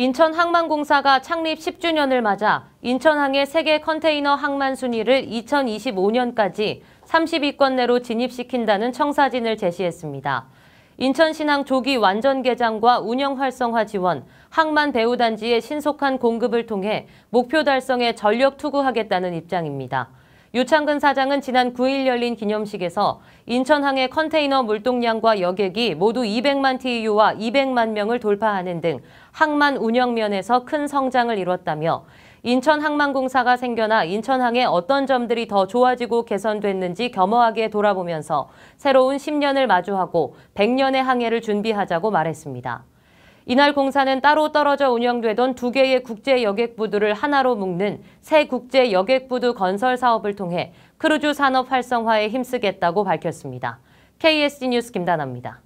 인천항만공사가 창립 10주년을 맞아 인천항의 세계 컨테이너 항만 순위를 2025년까지 30위권 내로 진입시킨다는 청사진을 제시했습니다. 인천신항 조기 완전 개장과 운영 활성화 지원, 항만 배후단지의 신속한 공급을 통해 목표 달성에 전력 투구하겠다는 입장입니다. 유창근 사장은 지난 9일 열린 기념식에서 인천항의 컨테이너 물동량과 여객이 모두 200만 TEU와 200만 명을 돌파하는 등 항만 운영면에서 큰 성장을 이뤘다며 인천항만공사가 생겨나 인천항에 어떤 점들이 더 좋아지고 개선됐는지 겸허하게 돌아보면서 새로운 10년을 마주하고 100년의 항해를 준비하자고 말했습니다. 이날 공사는 따로 떨어져 운영되던 두 개의 국제 여객부두를 하나로 묶는 새 국제 여객부두 건설 사업을 통해 크루즈 산업 활성화에 힘쓰겠다고 밝혔습니다. KSD 뉴스 김다나입니다.